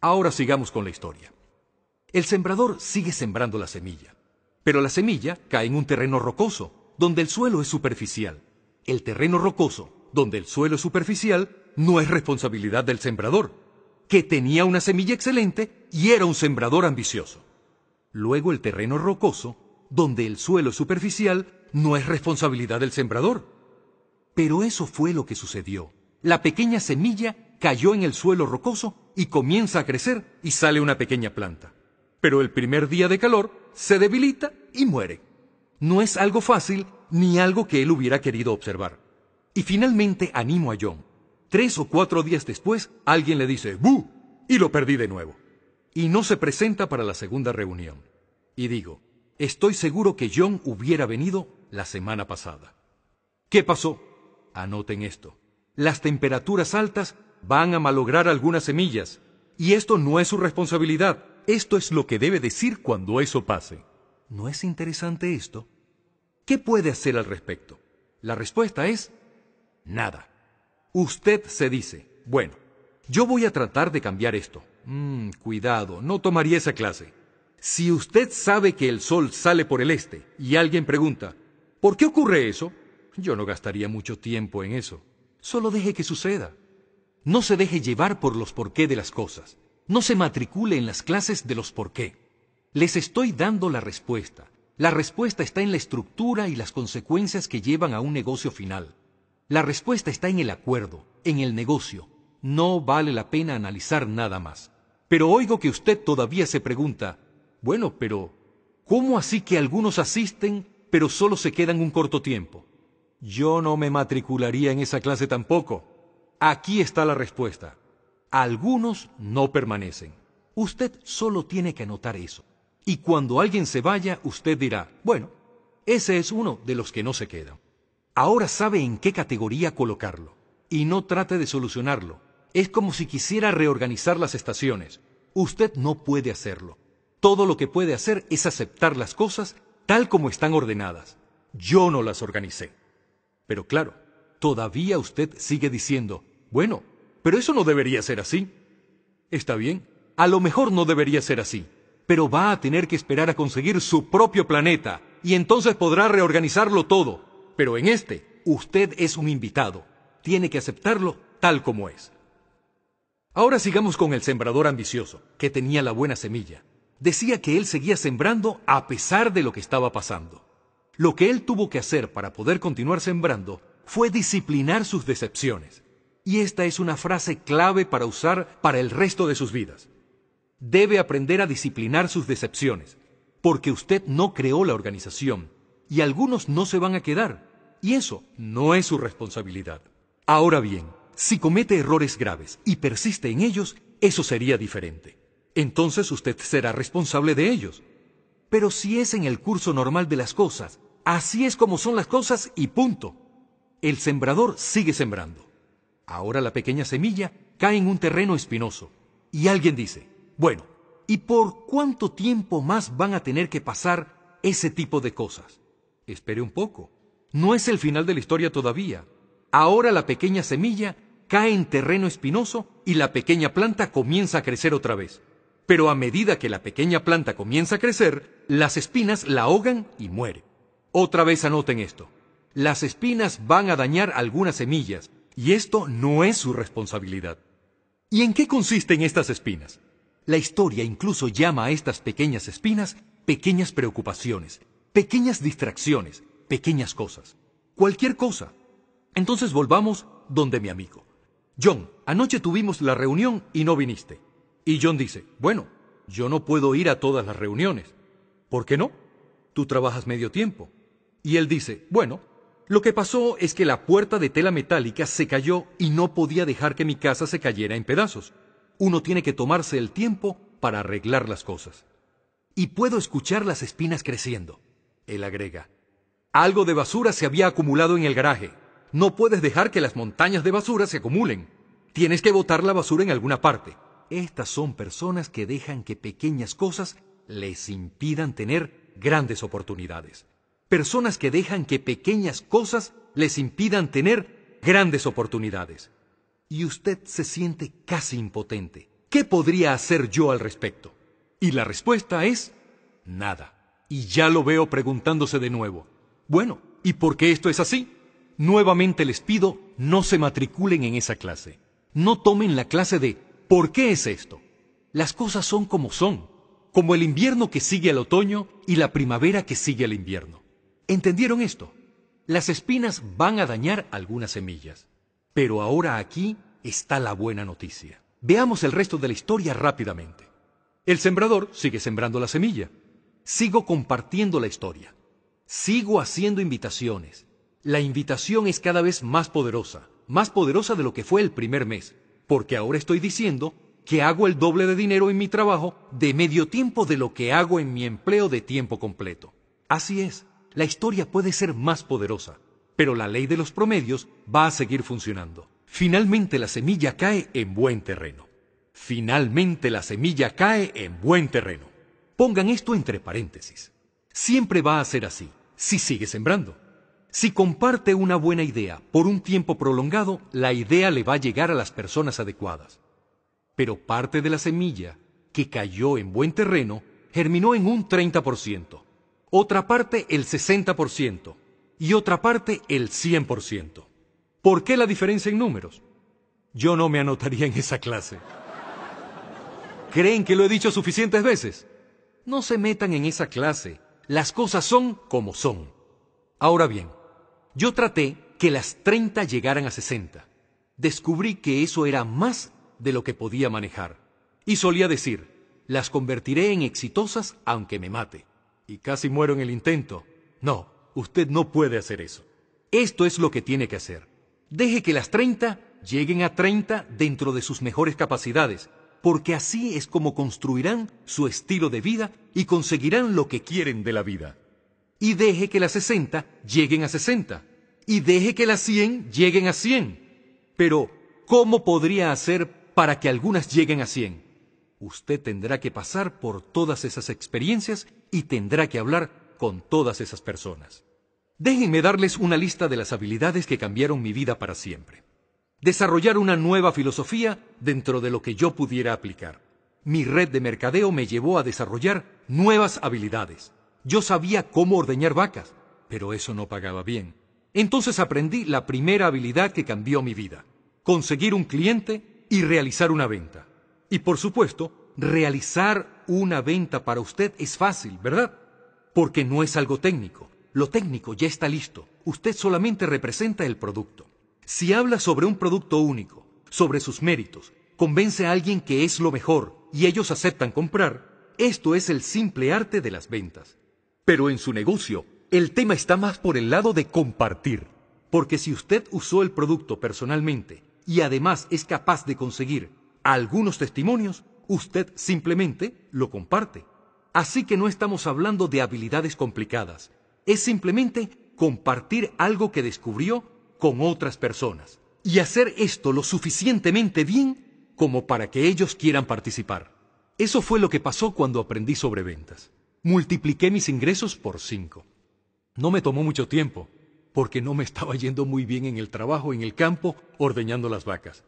Ahora sigamos con la historia. El sembrador sigue sembrando la semilla. Pero la semilla cae en un terreno rocoso, donde el suelo es superficial. El terreno rocoso, donde el suelo es superficial, no es responsabilidad del sembrador, que tenía una semilla excelente y era un sembrador ambicioso. Luego el terreno rocoso, donde el suelo es superficial, no es responsabilidad del sembrador. Pero eso fue lo que sucedió. La pequeña semilla cayó en el suelo rocoso y comienza a crecer y sale una pequeña planta. Pero el primer día de calor se debilita y muere. No es algo fácil ni algo que él hubiera querido observar. Y finalmente animo a John. Tres o cuatro días después, alguien le dice ¡Bu! y lo perdí de nuevo. Y no se presenta para la segunda reunión. Y digo, estoy seguro que John hubiera venido la semana pasada. ¿Qué pasó? Anoten esto. Las temperaturas altas van a malograr algunas semillas, y esto no es su responsabilidad esto es lo que debe decir cuando eso pase. ¿No es interesante esto? ¿Qué puede hacer al respecto? La respuesta es nada. Usted se dice, bueno, yo voy a tratar de cambiar esto. Mm, cuidado, no tomaría esa clase. Si usted sabe que el sol sale por el este y alguien pregunta, ¿por qué ocurre eso? Yo no gastaría mucho tiempo en eso. Solo deje que suceda. No se deje llevar por los porqué de las cosas. No se matricule en las clases de los por qué. Les estoy dando la respuesta. La respuesta está en la estructura y las consecuencias que llevan a un negocio final. La respuesta está en el acuerdo, en el negocio. No vale la pena analizar nada más. Pero oigo que usted todavía se pregunta, bueno, pero ¿cómo así que algunos asisten pero solo se quedan un corto tiempo? Yo no me matricularía en esa clase tampoco. Aquí está la respuesta. Algunos no permanecen. Usted solo tiene que anotar eso. Y cuando alguien se vaya, usted dirá, bueno, ese es uno de los que no se quedan. Ahora sabe en qué categoría colocarlo. Y no trate de solucionarlo. Es como si quisiera reorganizar las estaciones. Usted no puede hacerlo. Todo lo que puede hacer es aceptar las cosas tal como están ordenadas. Yo no las organicé. Pero claro, todavía usted sigue diciendo, bueno, pero eso no debería ser así. Está bien, a lo mejor no debería ser así, pero va a tener que esperar a conseguir su propio planeta y entonces podrá reorganizarlo todo. Pero en este, usted es un invitado. Tiene que aceptarlo tal como es. Ahora sigamos con el sembrador ambicioso, que tenía la buena semilla. Decía que él seguía sembrando a pesar de lo que estaba pasando. Lo que él tuvo que hacer para poder continuar sembrando fue disciplinar sus decepciones. Y esta es una frase clave para usar para el resto de sus vidas. Debe aprender a disciplinar sus decepciones, porque usted no creó la organización y algunos no se van a quedar, y eso no es su responsabilidad. Ahora bien, si comete errores graves y persiste en ellos, eso sería diferente. Entonces usted será responsable de ellos. Pero si es en el curso normal de las cosas, así es como son las cosas y punto. El sembrador sigue sembrando. Ahora la pequeña semilla cae en un terreno espinoso. Y alguien dice, bueno, ¿y por cuánto tiempo más van a tener que pasar ese tipo de cosas? Espere un poco. No es el final de la historia todavía. Ahora la pequeña semilla cae en terreno espinoso y la pequeña planta comienza a crecer otra vez. Pero a medida que la pequeña planta comienza a crecer, las espinas la ahogan y muere. Otra vez anoten esto. Las espinas van a dañar algunas semillas, y esto no es su responsabilidad. ¿Y en qué consisten estas espinas? La historia incluso llama a estas pequeñas espinas pequeñas preocupaciones, pequeñas distracciones, pequeñas cosas. Cualquier cosa. Entonces volvamos donde mi amigo. John, anoche tuvimos la reunión y no viniste. Y John dice, bueno, yo no puedo ir a todas las reuniones. ¿Por qué no? Tú trabajas medio tiempo. Y él dice, bueno, lo que pasó es que la puerta de tela metálica se cayó y no podía dejar que mi casa se cayera en pedazos. Uno tiene que tomarse el tiempo para arreglar las cosas. Y puedo escuchar las espinas creciendo. Él agrega. Algo de basura se había acumulado en el garaje. No puedes dejar que las montañas de basura se acumulen. Tienes que botar la basura en alguna parte. Estas son personas que dejan que pequeñas cosas les impidan tener grandes oportunidades personas que dejan que pequeñas cosas les impidan tener grandes oportunidades. Y usted se siente casi impotente. ¿Qué podría hacer yo al respecto? Y la respuesta es nada. Y ya lo veo preguntándose de nuevo. Bueno, ¿y por qué esto es así? Nuevamente les pido, no se matriculen en esa clase. No tomen la clase de ¿por qué es esto? Las cosas son como son, como el invierno que sigue al otoño y la primavera que sigue al invierno. ¿Entendieron esto? Las espinas van a dañar algunas semillas. Pero ahora aquí está la buena noticia. Veamos el resto de la historia rápidamente. El sembrador sigue sembrando la semilla. Sigo compartiendo la historia. Sigo haciendo invitaciones. La invitación es cada vez más poderosa, más poderosa de lo que fue el primer mes, porque ahora estoy diciendo que hago el doble de dinero en mi trabajo de medio tiempo de lo que hago en mi empleo de tiempo completo. Así es, la historia puede ser más poderosa, pero la ley de los promedios va a seguir funcionando. Finalmente la semilla cae en buen terreno. Finalmente la semilla cae en buen terreno. Pongan esto entre paréntesis. Siempre va a ser así, si sigue sembrando. Si comparte una buena idea por un tiempo prolongado, la idea le va a llegar a las personas adecuadas. Pero parte de la semilla, que cayó en buen terreno, germinó en un 30% otra parte el 60% y otra parte el 100%. ¿Por qué la diferencia en números? Yo no me anotaría en esa clase. ¿Creen que lo he dicho suficientes veces? No se metan en esa clase. Las cosas son como son. Ahora bien, yo traté que las 30 llegaran a 60. Descubrí que eso era más de lo que podía manejar. Y solía decir, las convertiré en exitosas aunque me mate y casi muero en el intento. No, usted no puede hacer eso. Esto es lo que tiene que hacer. Deje que las 30 lleguen a 30 dentro de sus mejores capacidades, porque así es como construirán su estilo de vida y conseguirán lo que quieren de la vida. Y deje que las 60 lleguen a 60, y deje que las 100 lleguen a 100. Pero, ¿cómo podría hacer para que algunas lleguen a 100? Usted tendrá que pasar por todas esas experiencias y tendrá que hablar con todas esas personas. Déjenme darles una lista de las habilidades que cambiaron mi vida para siempre. Desarrollar una nueva filosofía dentro de lo que yo pudiera aplicar. Mi red de mercadeo me llevó a desarrollar nuevas habilidades. Yo sabía cómo ordeñar vacas, pero eso no pagaba bien. Entonces aprendí la primera habilidad que cambió mi vida, conseguir un cliente y realizar una venta. Y por supuesto, realizar una venta para usted es fácil, ¿verdad? Porque no es algo técnico. Lo técnico ya está listo. Usted solamente representa el producto. Si habla sobre un producto único, sobre sus méritos, convence a alguien que es lo mejor y ellos aceptan comprar, esto es el simple arte de las ventas. Pero en su negocio, el tema está más por el lado de compartir. Porque si usted usó el producto personalmente y además es capaz de conseguir algunos testimonios, usted simplemente lo comparte. Así que no estamos hablando de habilidades complicadas, es simplemente compartir algo que descubrió con otras personas y hacer esto lo suficientemente bien como para que ellos quieran participar. Eso fue lo que pasó cuando aprendí sobre ventas. Multipliqué mis ingresos por cinco. No me tomó mucho tiempo, porque no me estaba yendo muy bien en el trabajo en el campo ordeñando las vacas.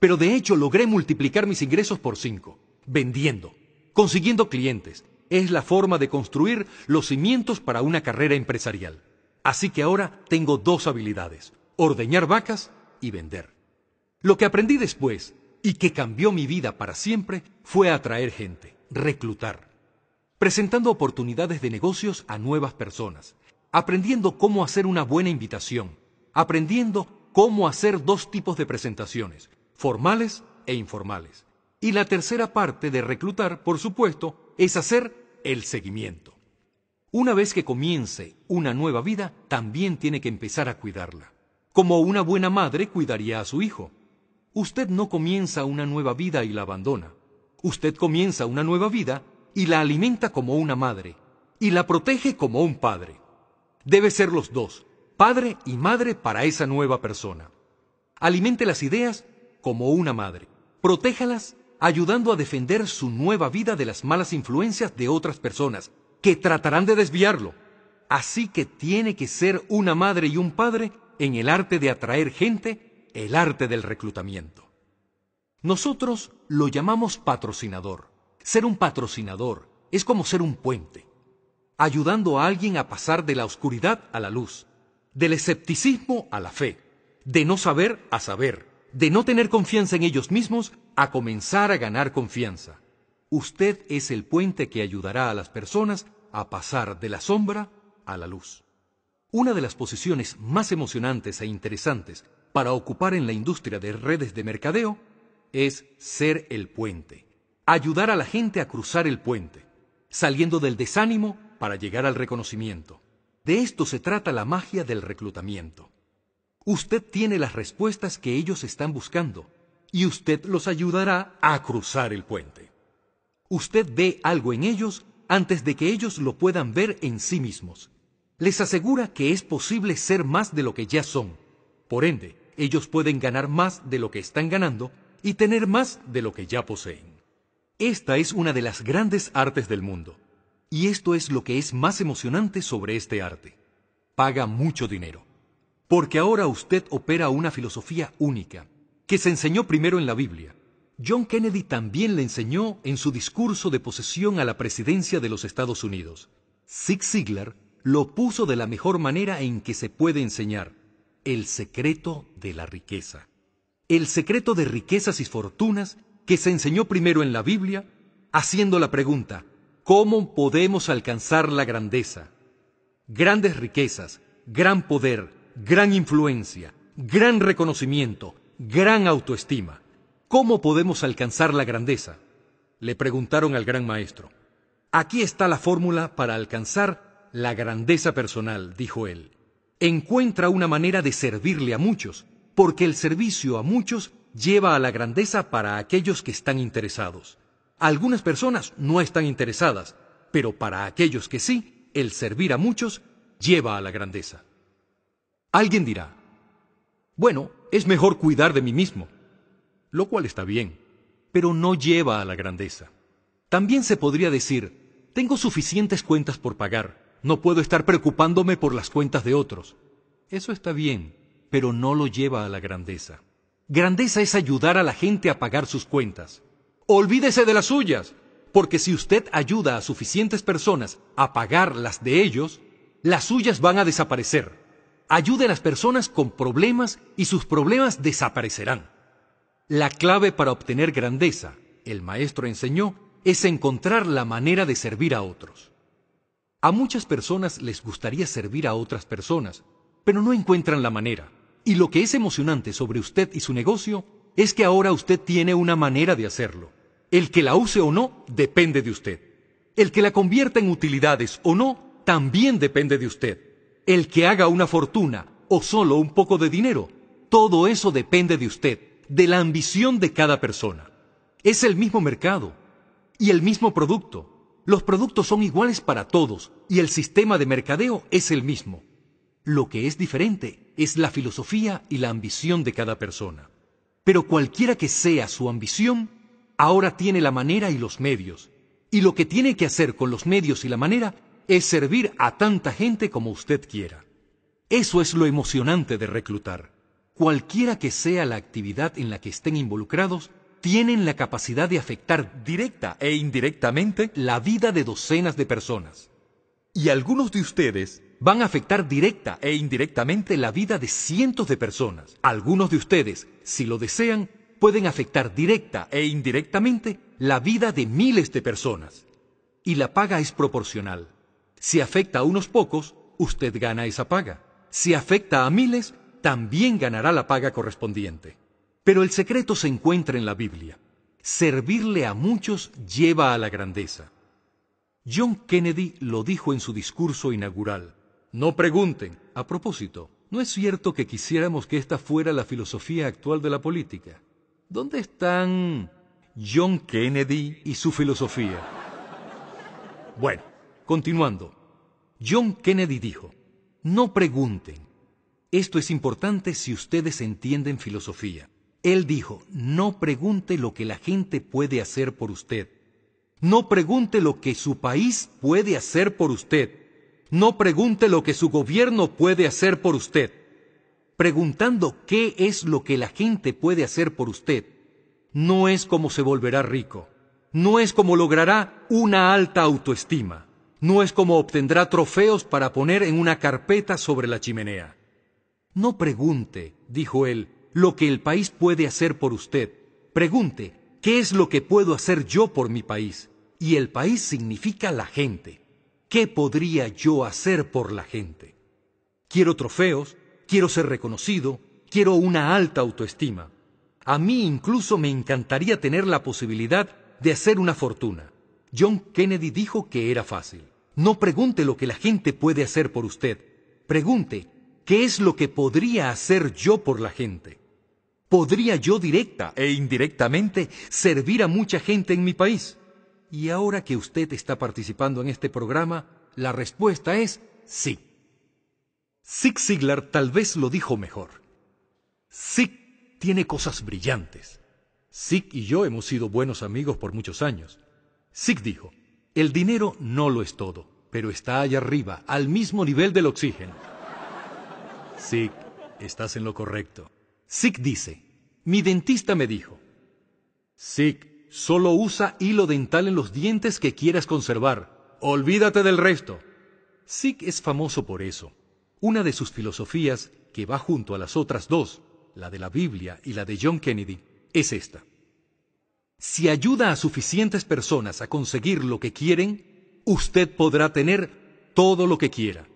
Pero de hecho logré multiplicar mis ingresos por cinco, vendiendo, consiguiendo clientes. Es la forma de construir los cimientos para una carrera empresarial. Así que ahora tengo dos habilidades, ordeñar vacas y vender. Lo que aprendí después y que cambió mi vida para siempre fue atraer gente, reclutar, presentando oportunidades de negocios a nuevas personas, aprendiendo cómo hacer una buena invitación, aprendiendo cómo hacer dos tipos de presentaciones, formales e informales. Y la tercera parte de reclutar, por supuesto, es hacer el seguimiento. Una vez que comience una nueva vida, también tiene que empezar a cuidarla. Como una buena madre cuidaría a su hijo. Usted no comienza una nueva vida y la abandona. Usted comienza una nueva vida y la alimenta como una madre y la protege como un padre. Debe ser los dos, padre y madre para esa nueva persona. Alimente las ideas como una madre. Protéjalas ayudando a defender su nueva vida de las malas influencias de otras personas, que tratarán de desviarlo. Así que tiene que ser una madre y un padre en el arte de atraer gente, el arte del reclutamiento. Nosotros lo llamamos patrocinador. Ser un patrocinador es como ser un puente, ayudando a alguien a pasar de la oscuridad a la luz, del escepticismo a la fe, de no saber a saber de no tener confianza en ellos mismos a comenzar a ganar confianza. Usted es el puente que ayudará a las personas a pasar de la sombra a la luz. Una de las posiciones más emocionantes e interesantes para ocupar en la industria de redes de mercadeo es ser el puente. Ayudar a la gente a cruzar el puente, saliendo del desánimo para llegar al reconocimiento. De esto se trata la magia del reclutamiento. Usted tiene las respuestas que ellos están buscando y usted los ayudará a cruzar el puente. Usted ve algo en ellos antes de que ellos lo puedan ver en sí mismos. Les asegura que es posible ser más de lo que ya son. Por ende, ellos pueden ganar más de lo que están ganando y tener más de lo que ya poseen. Esta es una de las grandes artes del mundo. Y esto es lo que es más emocionante sobre este arte. Paga mucho dinero. Porque ahora usted opera una filosofía única, que se enseñó primero en la Biblia. John Kennedy también le enseñó en su discurso de posesión a la presidencia de los Estados Unidos. Zig Ziglar lo puso de la mejor manera en que se puede enseñar, el secreto de la riqueza. El secreto de riquezas y fortunas que se enseñó primero en la Biblia, haciendo la pregunta, ¿cómo podemos alcanzar la grandeza? Grandes riquezas, gran poder, gran influencia, gran reconocimiento, gran autoestima. ¿Cómo podemos alcanzar la grandeza? Le preguntaron al gran maestro. Aquí está la fórmula para alcanzar la grandeza personal, dijo él. Encuentra una manera de servirle a muchos, porque el servicio a muchos lleva a la grandeza para aquellos que están interesados. Algunas personas no están interesadas, pero para aquellos que sí, el servir a muchos lleva a la grandeza. Alguien dirá, bueno, es mejor cuidar de mí mismo, lo cual está bien, pero no lleva a la grandeza. También se podría decir, tengo suficientes cuentas por pagar, no puedo estar preocupándome por las cuentas de otros. Eso está bien, pero no lo lleva a la grandeza. Grandeza es ayudar a la gente a pagar sus cuentas. Olvídese de las suyas, porque si usted ayuda a suficientes personas a pagar las de ellos, las suyas van a desaparecer. Ayude a las personas con problemas y sus problemas desaparecerán. La clave para obtener grandeza, el maestro enseñó, es encontrar la manera de servir a otros. A muchas personas les gustaría servir a otras personas, pero no encuentran la manera. Y lo que es emocionante sobre usted y su negocio es que ahora usted tiene una manera de hacerlo. El que la use o no depende de usted. El que la convierta en utilidades o no también depende de usted el que haga una fortuna o solo un poco de dinero, todo eso depende de usted, de la ambición de cada persona. Es el mismo mercado y el mismo producto. Los productos son iguales para todos y el sistema de mercadeo es el mismo. Lo que es diferente es la filosofía y la ambición de cada persona. Pero cualquiera que sea su ambición, ahora tiene la manera y los medios. Y lo que tiene que hacer con los medios y la manera es servir a tanta gente como usted quiera. Eso es lo emocionante de reclutar. Cualquiera que sea la actividad en la que estén involucrados, tienen la capacidad de afectar directa e indirectamente la vida de docenas de personas. Y algunos de ustedes van a afectar directa e indirectamente la vida de cientos de personas. Algunos de ustedes, si lo desean, pueden afectar directa e indirectamente la vida de miles de personas. Y la paga es proporcional. Si afecta a unos pocos, usted gana esa paga. Si afecta a miles, también ganará la paga correspondiente. Pero el secreto se encuentra en la Biblia. Servirle a muchos lleva a la grandeza. John Kennedy lo dijo en su discurso inaugural. No pregunten. A propósito, ¿no es cierto que quisiéramos que esta fuera la filosofía actual de la política? ¿Dónde están John Kennedy y su filosofía? Bueno, Continuando, John Kennedy dijo, no pregunten. Esto es importante si ustedes entienden filosofía. Él dijo, no pregunte lo que la gente puede hacer por usted. No pregunte lo que su país puede hacer por usted. No pregunte lo que su gobierno puede hacer por usted. Preguntando qué es lo que la gente puede hacer por usted, no es como se volverá rico, no es como logrará una alta autoestima no es como obtendrá trofeos para poner en una carpeta sobre la chimenea. No pregunte, dijo él, lo que el país puede hacer por usted. Pregunte, ¿qué es lo que puedo hacer yo por mi país? Y el país significa la gente. ¿Qué podría yo hacer por la gente? Quiero trofeos, quiero ser reconocido, quiero una alta autoestima. A mí incluso me encantaría tener la posibilidad de hacer una fortuna. John Kennedy dijo que era fácil. No pregunte lo que la gente puede hacer por usted. Pregunte, ¿qué es lo que podría hacer yo por la gente? ¿Podría yo directa e indirectamente servir a mucha gente en mi país? Y ahora que usted está participando en este programa, la respuesta es sí. Zig Ziglar tal vez lo dijo mejor. Zig tiene cosas brillantes. Zig y yo hemos sido buenos amigos por muchos años. Zig dijo, el dinero no lo es todo, pero está allá arriba, al mismo nivel del oxígeno. Sick, estás en lo correcto. Sick dice, mi dentista me dijo, Sick, solo usa hilo dental en los dientes que quieras conservar. Olvídate del resto. Sick es famoso por eso. Una de sus filosofías, que va junto a las otras dos, la de la Biblia y la de John Kennedy, es esta. Si ayuda a suficientes personas a conseguir lo que quieren, usted podrá tener todo lo que quiera.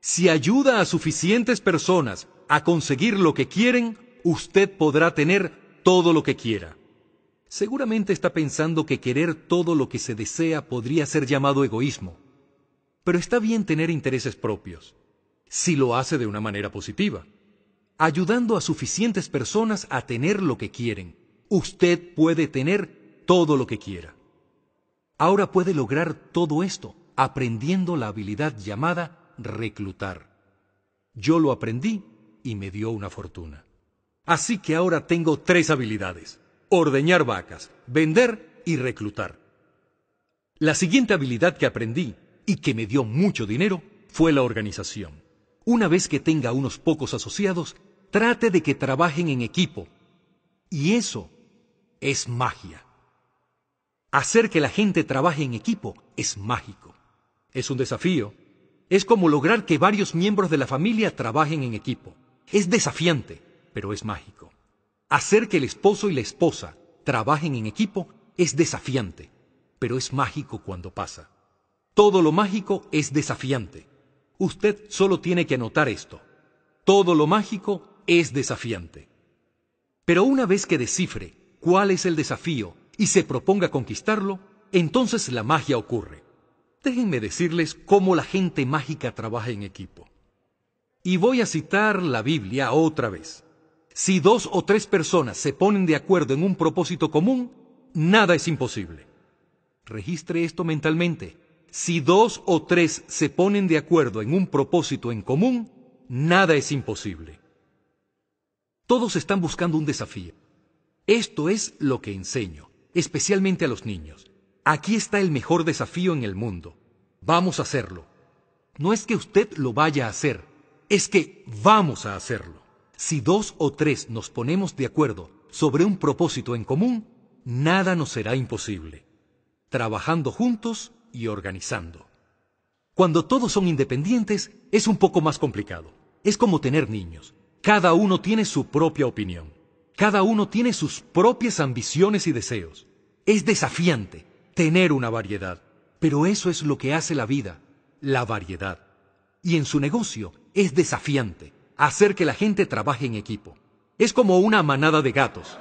Si ayuda a suficientes personas a conseguir lo que quieren, usted podrá tener todo lo que quiera. Seguramente está pensando que querer todo lo que se desea podría ser llamado egoísmo. Pero está bien tener intereses propios, si lo hace de una manera positiva, ayudando a suficientes personas a tener lo que quieren usted puede tener todo lo que quiera. Ahora puede lograr todo esto aprendiendo la habilidad llamada reclutar. Yo lo aprendí y me dio una fortuna. Así que ahora tengo tres habilidades. Ordeñar vacas, vender y reclutar. La siguiente habilidad que aprendí y que me dio mucho dinero fue la organización. Una vez que tenga unos pocos asociados, trate de que trabajen en equipo. Y eso es magia. Hacer que la gente trabaje en equipo es mágico. Es un desafío. Es como lograr que varios miembros de la familia trabajen en equipo. Es desafiante, pero es mágico. Hacer que el esposo y la esposa trabajen en equipo es desafiante, pero es mágico cuando pasa. Todo lo mágico es desafiante. Usted solo tiene que anotar esto. Todo lo mágico es desafiante. Pero una vez que descifre cuál es el desafío y se proponga conquistarlo, entonces la magia ocurre. Déjenme decirles cómo la gente mágica trabaja en equipo. Y voy a citar la Biblia otra vez. Si dos o tres personas se ponen de acuerdo en un propósito común, nada es imposible. Registre esto mentalmente. Si dos o tres se ponen de acuerdo en un propósito en común, nada es imposible. Todos están buscando un desafío. Esto es lo que enseño, especialmente a los niños. Aquí está el mejor desafío en el mundo. Vamos a hacerlo. No es que usted lo vaya a hacer, es que vamos a hacerlo. Si dos o tres nos ponemos de acuerdo sobre un propósito en común, nada nos será imposible. Trabajando juntos y organizando. Cuando todos son independientes, es un poco más complicado. Es como tener niños. Cada uno tiene su propia opinión. Cada uno tiene sus propias ambiciones y deseos. Es desafiante tener una variedad, pero eso es lo que hace la vida, la variedad. Y en su negocio es desafiante hacer que la gente trabaje en equipo. Es como una manada de gatos.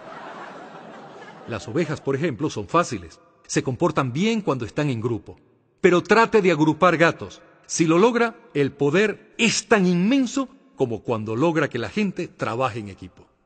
Las ovejas, por ejemplo, son fáciles. Se comportan bien cuando están en grupo. Pero trate de agrupar gatos. Si lo logra, el poder es tan inmenso como cuando logra que la gente trabaje en equipo.